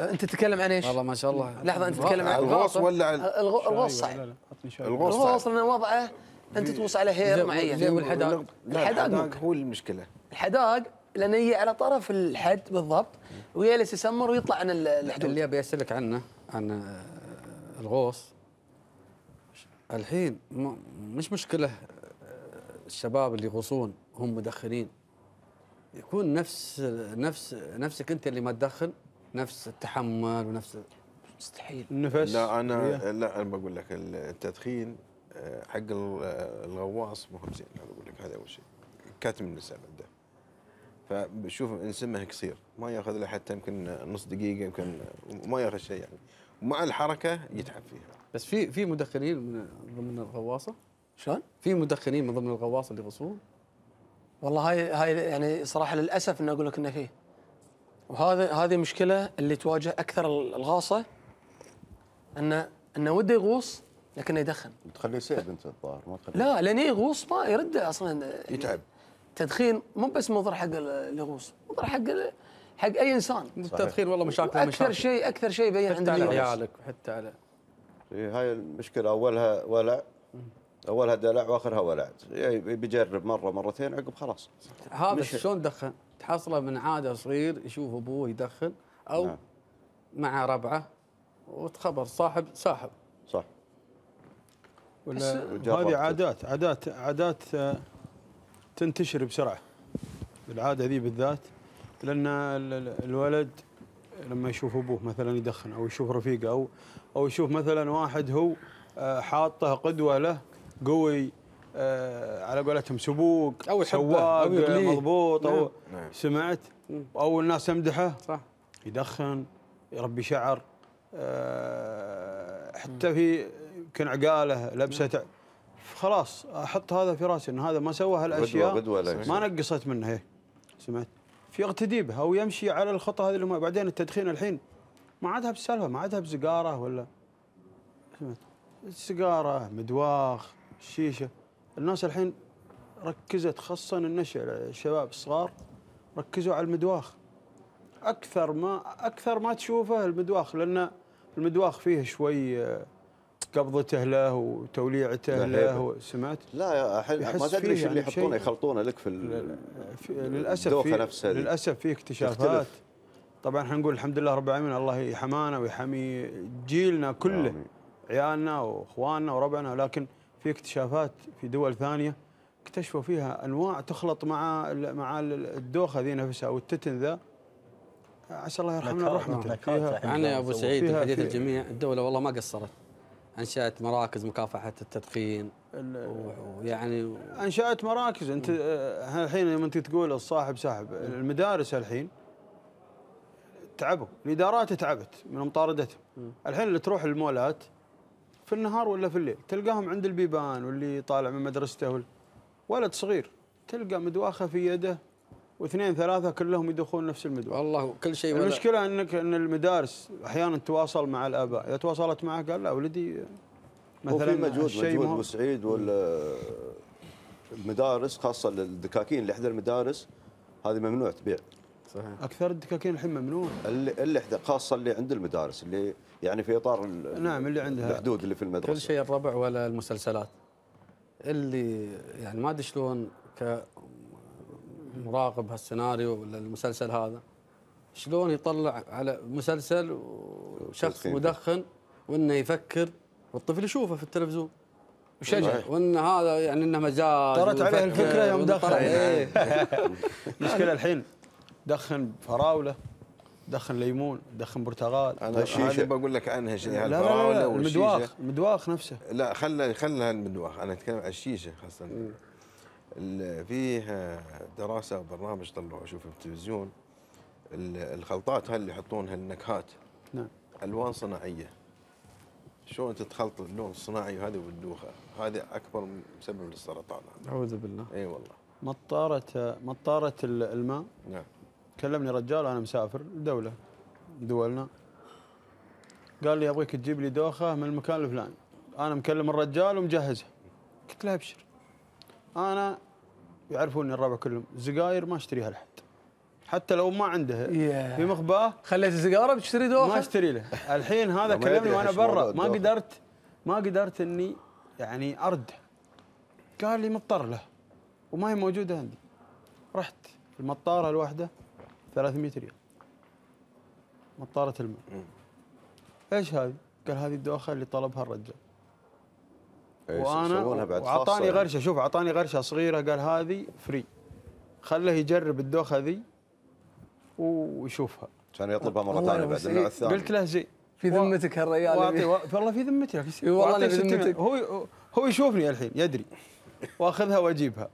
انت تتكلم عن ايش؟ والله
ما شاء الله لحظه انت تتكلم عن الغوص ولا عن
الغوص صعب الغوص الغوص لان وضعه انت تغوص على هير معين زي والحداق الحداق هو المشكله الحداق لانه هي على طرف الحد بالضبط ويجلس يسمر ويطلع عن الحدود اللي ابي
اسالك عنه عن
آه، الغوص الحين
مش مشكله الشباب اللي يغوصون هم مدخنين يكون نفس نفس نفسك انت اللي ما تدخن نفس التحمل ونفس مستحيل النفس لا انا
لا انا بقول لك التدخين آه، حق الغواص مو زين انا بقول لك هذا اول شيء كاتم النساء عنده فشوف انسمه قصير ما ياخذ له حتى يمكن نص دقيقه يمكن ما ياخذ شيء يعني ومع الحركه يتعب فيها
بس في في مدخنين من ضمن
الغواصه شلون؟ في مدخنين من ضمن الغواصه اللي يغوصون والله هاي هاي يعني صراحه للاسف اني اقول لك انه فيه وهذا هذه مشكله اللي تواجه اكثر الغاصه انه انه وده يغوص لكنه يدخن تخليه سيب انت الظاهر ما تخليه لا لان إيه يغوص ما يرد اصلا يتعب تدخين مو بس مضر حق اللي يغوص مضر حق حق اي انسان التدخين والله مشاكل اكثر شيء اكثر شيء يبين عند على عيالك
وحتى على هاي المشكله اولها ولع اولها دلع واخرها ولع يعني بيجرب مره مرتين عقب خلاص
هذا شلون دخن؟ تحصله من عاده صغير يشوف ابوه يدخن او نعم. مع ربعه وتخبر صاحب ساحب
صح ولا هذه عادات
عادات عادات آه، تنتشر بسرعه العاده ذي بالذات لان الولد لما يشوف ابوه مثلا يدخن او يشوف رفيقه او او يشوف مثلا واحد هو آه، حاطه قدوه له قوي آه، على قولتهم سبوق او سواق مضبوط او نعم. نعم. سمعت او الناس تمدحه صح يدخن يربي شعر آه، حتى في يمكن عقاله لبسته خلاص احط هذا في راسي ان هذا ما سوى هالاشياء ما نقصت منه إيه. سمعت في اقتدي بها ويمشي على الخطه هذه اللي بعدين التدخين الحين ما عادها بسالفه ما عادها بسيجاره ولا سيجاره مدواخ شيشه الناس الحين ركزت خاصه النشا الشباب الصغار ركزوا على المدواخ اكثر ما اكثر ما تشوفه المدواخ لان المدواخ فيه شوي آه، قبضته له وتوليعته له سمعت؟
لا يا الحين ما تدري ايش اللي يعني يحطونه يخلطونه لك في, في للاسف في نفسها للاسف في اكتشافات
طبعا احنا نقول الحمد لله رب العالمين الله يحمانا ويحمي جيلنا كله عيالنا واخواننا وربعنا لكن في اكتشافات في دول ثانيه اكتشفوا فيها انواع تخلط مع مع الدوخه ذي نفسها او التتن ذا عسى الله يرحمنا رحمته انا يا ابو سعيد بحديث الجميع
الدوله والله ما قصرت انشات مراكز مكافحه التدخين ويعني
انشات مراكز انت آه، الحين لما انت تقول الصاحب ساحب المدارس الحين تعبوا الادارات تعبت من مطاردتهم الحين اللي تروح المولات في النهار ولا في الليل تلقاهم عند البيبان واللي طالع من مدرسته ولد صغير تلقى مدواخه في يده واثنين ثلاثه كلهم يدخلون نفس المدرسه والله كل شيء المشكله انك ان المدارس احيانا تتواصل مع الاباء اذا تواصلت معه قال لا ولدي مثلا وفي مجهود مجهود ابو
سعيد والمدارس خاصه الدكاكين اللي احدى المدارس هذه ممنوع تبيع صحيح اكثر الدكاكين الحين ممنوع اللي اللي خاصه اللي عند المدارس اللي يعني في اطار نعم اللي عندها الحدود اللي في المدرسه كل
شيء الربع ولا المسلسلات اللي يعني ما ادري شلون مراقب هالسيناريو ولا المسلسل هذا شلون يطلع على مسلسل وشخص مدخن وانه يفكر والطفل يشوفه في التلفزيون وشجع وان هذا يعني انه مزاج طرت عليه الفكره يوم دخل ايه
المشكله الحين دخن فراوله دخن ليمون دخن برتقال انا الشيشه بقول لك عنها شيء يعني لا لا لا, المدواخ المدواخ
نفسه لا خلها خلها المدواخ انا اتكلم عن الشيشه خاصه فيه دراسه برنامج طلعوا اشوفه التلفزيون الخلطات هاي اللي يحطونها النكهات نعم الوان صناعيه شلون تخلط اللون الصناعي وهذه والدوخه هذا اكبر مسبب للسرطان اعوذ بالله اي والله
مطاره مطاره الماء نعم كلمني رجال انا مسافر لدوله دولنا قال لي ابغيك تجيب لي دوخه من المكان الفلاني انا مكلم الرجال ومجهزها قلت له ابشر انا يعرفوني الربع كلهم زقاير ما اشتريها لحد حتى لو ما عنده في مخباه خليت السيجاره بتشتري دوخه ما اشتري له الحين هذا كلمني وانا برا ما قدرت ما قدرت اني يعني ارد قال لي مضطر له وما هي موجوده عندي رحت المطاره الواحده 300 ريال مطاره الماء ايش هذه؟ قال هذه الدوخه اللي طلبها الرجال إيه، وانا واعطاني غرشه شوف اعطاني غرشه صغيره قال هذه فري خله يجرب الدوخه ذي
ويشوفها كان يطلبها مره ثانيه بعد النوع الثاني قلت
له زين في ذمتك هالريال والله في ذمتي والله في ذمتك هو هو يشوفني الحين يدري واخذها واجيبها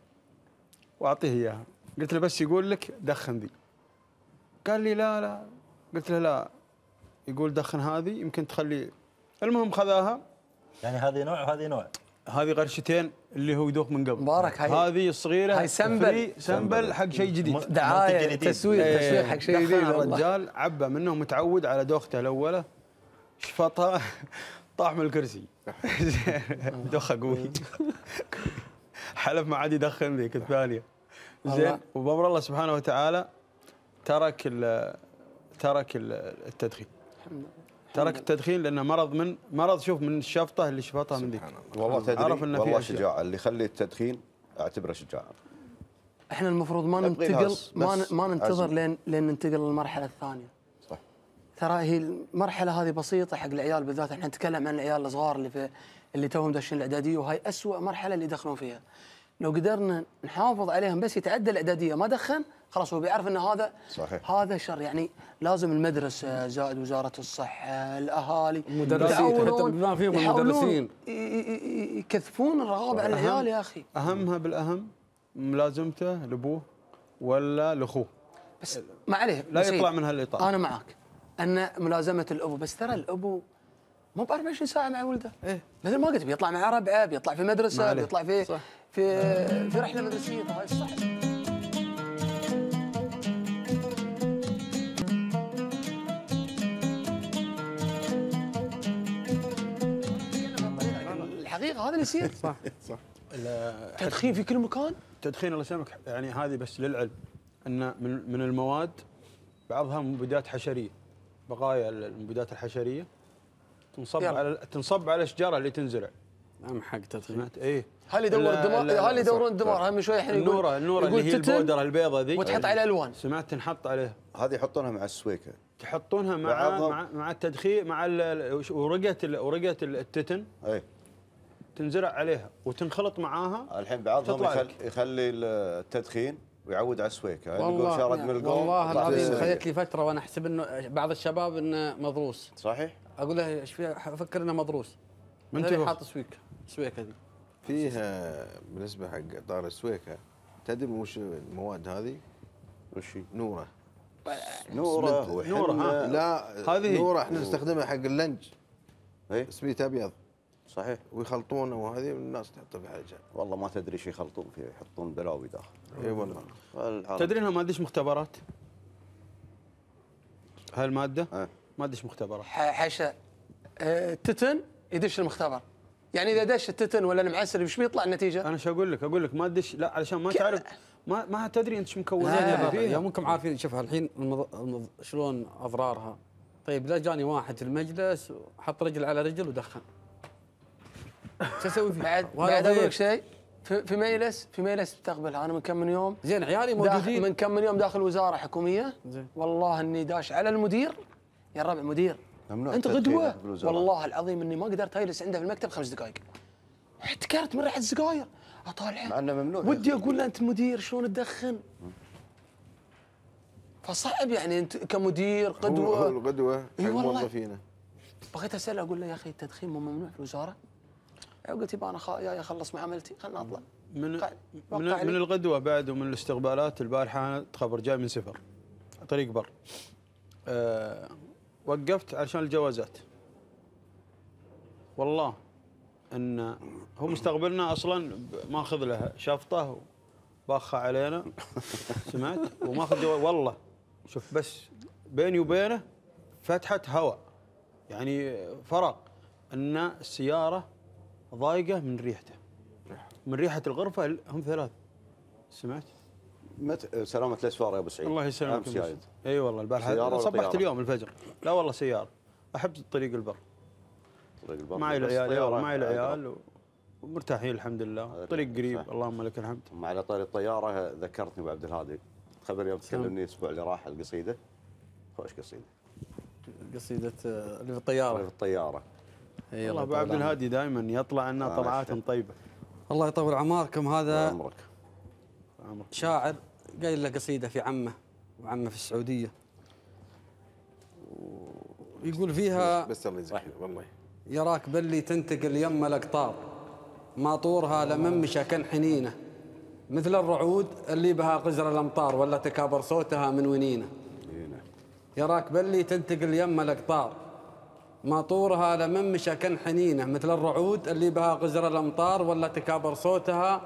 واعطيه اياها قلت له بس يقول لك دخن ذي قال لي لا لا قلت له لا يقول دخن هذه يمكن تخلي المهم خذاها يعني هذه نوع وهذه نوع هذه قرشتين اللي هو يدوخ من قبل مبارك هاي هذه الصغيره هاي سمبل سمبل حق شيء جديد دعايه تسويق إيه. تسويق حق شيء جديد الرجال عبى منه متعود على دوخته الاوله شفطها طاح من الكرسي دوخه قوي حلف ما عاد يدخن ذيك الثانيه زين وبامر الله سبحانه وتعالى ترك ال ترك التدخين ترك التدخين لانه مرض من مرض شوف من الشفطه اللي شفطها من ذيك والله تدري عرف انه والله
شجاعه اللي يخلي التدخين اعتبره شجاعه
احنا المفروض ما ننتقل ما ما ننتظر لين لين ننتقل للمرحله الثانيه صح ترى هي المرحله هذه بسيطه حق العيال بالذات احنا نتكلم عن العيال الصغار اللي في اللي توهم داشين الاعداديه وهي اسوء مرحله اللي يدخلون فيها لو قدرنا نحافظ عليهم بس يتعدى الاعداديه ما دخن خلاص هو بيعرف ان هذا صحيح. هذا شر يعني لازم المدرسه زائد وزاره الصحه الاهالي المدرسين حتى بما فيهم المدرسين يكثفون الرغاب على العيال يا اخي
اهمها بالاهم ملازمته لابوه ولا لاخوه
بس ما عليه لا يطلع من هالاطار انا معك ان ملازمه الابو بس ترى الابو مو ب 24 ساعه مع ولده ايه مثل ما قلت بيطلع مع ربعه بيطلع في مدرسه بيطلع في صح. في في رحله مدرسيه هاي طيب، صح هذا اللي يصير صح
صح التدخين في كل مكان التدخين الله يسلمك يعني هذه بس للعلم ان من من المواد بعضها مبيدات حشريه بقايا المبيدات الحشريه تنصب يعني. على تنصب على الشجره اللي تنزرع نعم حق تدخين ايه هل يدور الدمار هل يدورون الدمار هم شوي احنا النوره النوره اللي هي البودره البيضه ذي وتحط عليها يعني الوان سمعت تنحط عليها هذه يحطونها مع السويكه تحطونها مع مع, مع التدخين مع ورقه ورقه التتن اي تنزرع عليها
وتنخلط معاها
الحين بعضهم يخلي, يخلي التدخين ويعود على السويكه يعني يقول شرد من القول والله العظيم خذت
لي فتره وانا احسب انه بعض الشباب انه مضروس صحيح اقول له ايش افكر انه مضروس من انت حاط سويكه السويكه
فيها بالنسبه حق طار السويكه تدري وش المواد هذه؟ وش نوره نوره نوره لا هذه نوره احنا نستخدمها حق اللنج اي سميت ابيض صحيح ويخلطونه وهذه الناس تحطه
في حاجه
والله ما تدري شو يخلطون فيه يحطون بلاوي داخل اي والله تدري انها ما
ادش
مختبرات
هالماده إيه. أه. ما ادش مختبرات
حاشا التتن يدش المختبر يعني اذا دش التتن ولا المعسل
وش بيطلع النتيجه؟ انا شو اقول لك؟ اقول لك ما تدش لا علشان ما تعرف ما ما تدري انت شو مكونات يعني يا
منكم عارفين شوف الحين المض... المض... شلون اضرارها طيب لا جاني واحد في المجلس وحط رجل على رجل ودخن
شو اسوي فيه؟ بعد بعد اقول لك شيء في, مجلس في مجلس بتقبلها انا من كم من يوم زين عيالي موجودين من كم من يوم داخل وزاره حكوميه زين والله اني داش على المدير يا الربع مدير ممنوع انت قدوه والله العظيم اني ما قدرت اجلس عنده في المكتب خمس دقائق احتكرت من ريحه السجاير اطالعه مع انه ممنوع ودي اقول له انت مدير شلون تدخن؟ فصعب يعني انت كمدير قدوه هو القدوه حق موظفينه بغيت اساله اقول له يا اخي التدخين مو ممنوع في الوزاره؟ قلت يبا انا جاي اخلص معاملتي خلنا اطلع من من, من
الغدوه بعد ومن الاستقبالات البارحه انا تخبر جاي من سفر طريق بر أه وقفت عشان الجوازات والله ان هو مستقبلنا اصلا ماخذ لها شفطه باخه علينا سمعت وماخذ جواز والله شوف بس بيني وبينه فتحه هواء يعني فرق ان السياره ضايقه من ريحته من ريحه الغرفه هم ثلاث سمعت؟
مت... سلامة الاسفار يا ابو سعيد الله يسلمك اي والله البارحه صبحت اليوم الفجر لا والله سياره احب طريق البر طريق البر معي العيال معي العيال
ومرتاحين الحمد
لله
طريق قريب صح.
اللهم لك الحمد مع على طريق الطياره ذكرتني ابو عبد الهادي خبر يوم تكلمني الاسبوع اللي راح القصيده خوش قصيده
قصيده آه، اللي في الطياره اللي في
الطياره إيه، والله ابو عبد الهادي دائما يطلع
لنا طلعات طيبه الله يطول عماركم هذا عمرك. عمرك. شاعر قايل له قصيده في عمه وعمه في السعوديه يقول فيها بس الله يجزاك والله يراك بلي تنتقل يم الاقطار ما طورها مشى كان حنينه مثل الرعود اللي بها قزر الامطار ولا تكابر صوتها من ونينه إيه، نعم. يراك بلي تنتقل يم الاقطار من مشى كان حنينه مثل الرعود اللي بها غزر الأمطار ولا تكابر صوتها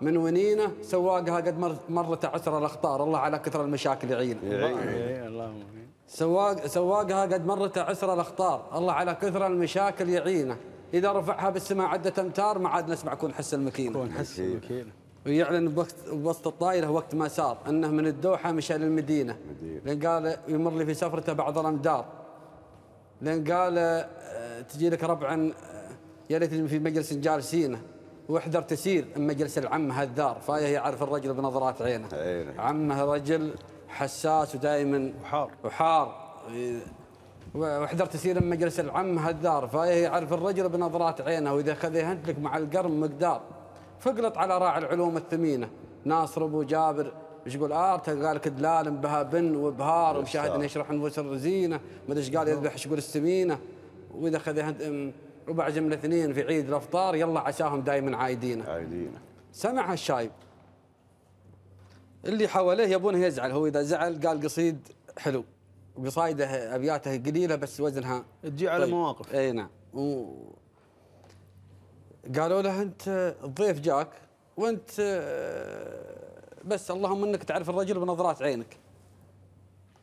من ونينه سواقها قد مرت عسر الأخطار الله على كثر المشاكل يعين اللهم سواق سواقها قد مرت عسر الأخطار الله على كثر المشاكل يعينه إذا رفعها بالسماء عدة أمتار ما عاد نسمع كون حس المكينة كون حس المكينة ويعلن بوقت بوسط الطائرة وقت ما سار أنه من الدوحة مشى للمدينة مدينة. لأن قال يمر لي في سفرته بعض الأمدار لأن قال آه، تجي لك ربعا آه، يا ليتني في مجلس جالسينه واحذر تسير من مجلس العم هالدار فايه يعرف الرجل بنظرات عينه عمه رجل حساس ودائما وحار وحار واحذر تسير من مجلس العم هالدار فايه يعرف الرجل بنظرات عينه واذا خذ لك مع القرم مقدار فاقلط على راعي العلوم الثمينه ناصر ابو جابر ايش يقول اه قال كدلال بها بن وبهار ومشاهد يشرح نفوس الرزينه ما ادري ايش قال يذبح ايش يقول السمينه واذا خذها ربع جمله اثنين في عيد الافطار يلا عساهم دائما عايدينه عايدينه سمعها الشايب اللي حواليه يبونه يزعل هو اذا زعل قال قصيد حلو وقصايده ابياته قليله بس وزنها تجي على طيب. مواقف اي نعم و... قالوا له انت الضيف جاك وانت آه، بس اللهم انك تعرف الرجل بنظرات عينك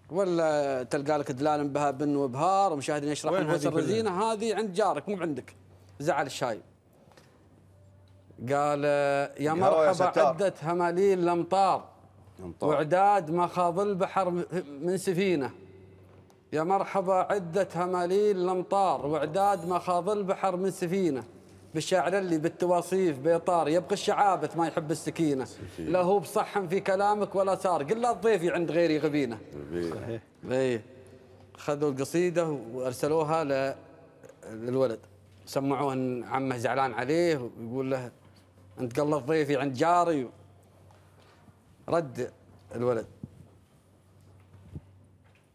ولا تلقى لك دلال بها بن وبهار ومشاهد يشرح مسر الرزينه هذه عند جارك مو عندك زعل الشايب قال يا مرحبا عدة هماليل الامطار واعداد خاض البحر من سفينه يا مرحبا عدة هماليل الامطار واعداد خاض البحر من سفينه بالشاعر اللي بالتواصيف بيطار يبقى الشعابث ما يحب السكينة لا هو بصحن في كلامك ولا سار قل لا ضيفي عند غيري غبينة صحيح إيه. خذوا القصيدة وأرسلوها للولد سمعوه ان عمه زعلان عليه ويقول له انت قلت ضيفي عند جاري رد الولد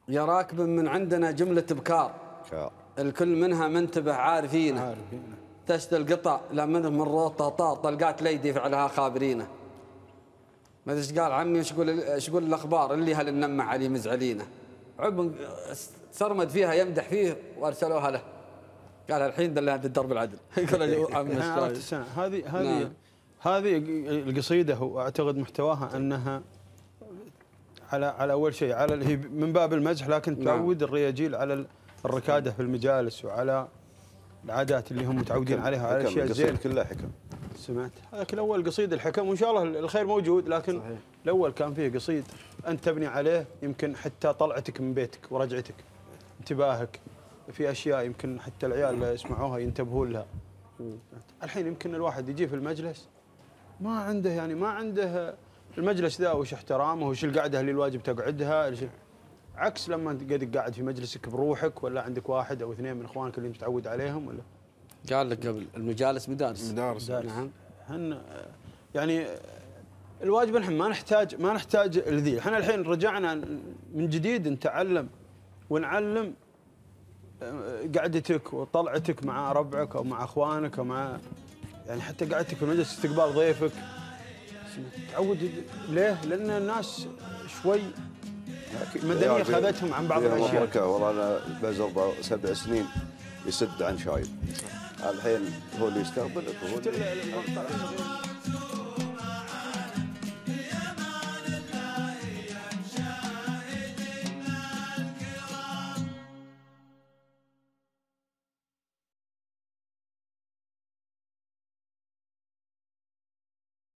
يا راكب من عندنا جملة بكار الكل منها منتبه عارفينه عارفينه تشد القطع منهم من روطة طار طلقات ليدي فعلها خابرينه ما ادري قال عمي ايش يقول ايش يقول الاخبار اللي هل النمع علي مزعلينه عقب سرمد فيها يمدح فيه وارسلوها له قال الحين دلنا عند الدرب العدل يقول عمي هذه هذه نعم.
هذه القصيده واعتقد محتواها انها على على اول شيء على من باب المزح لكن نعم. تعود الرياجيل على الركاده في المجالس وعلى العادات اللي هم متعودين حكم. عليها على اشياء زين كلها حكم سمعت لكن الاول قصيد الحكم وان شاء الله الخير موجود لكن صحيح. الاول كان فيه قصيد انت تبني عليه يمكن حتى طلعتك من بيتك ورجعتك انتباهك في اشياء يمكن حتى العيال يسمعوها ينتبهون لها الحين يمكن الواحد يجي في المجلس ما عنده يعني ما عنده المجلس ذا وش احترامه وش القعده اللي الواجب تقعدها عكس لما انت قاعد في مجلسك بروحك ولا عندك واحد او اثنين من اخوانك اللي انت متعود عليهم ولا
قال لك قبل المجالس مدارس مدارس, مدارس. نعم
هن يعني الواجب نحن ما نحتاج ما نحتاج لذي احنا الحين رجعنا من جديد نتعلم ونعلم آه، قعدتك وطلعتك مع ربعك او مع اخوانك او مع يعني حتى قعدتك في مجلس استقبال ضيفك تعود ليه؟ لان الناس شوي
المدنيه خذتهم عن بعض الاشياء والله انا بزر سبع سنين يسد عن شايب الحين هو اللي يستقبلك هو
اللي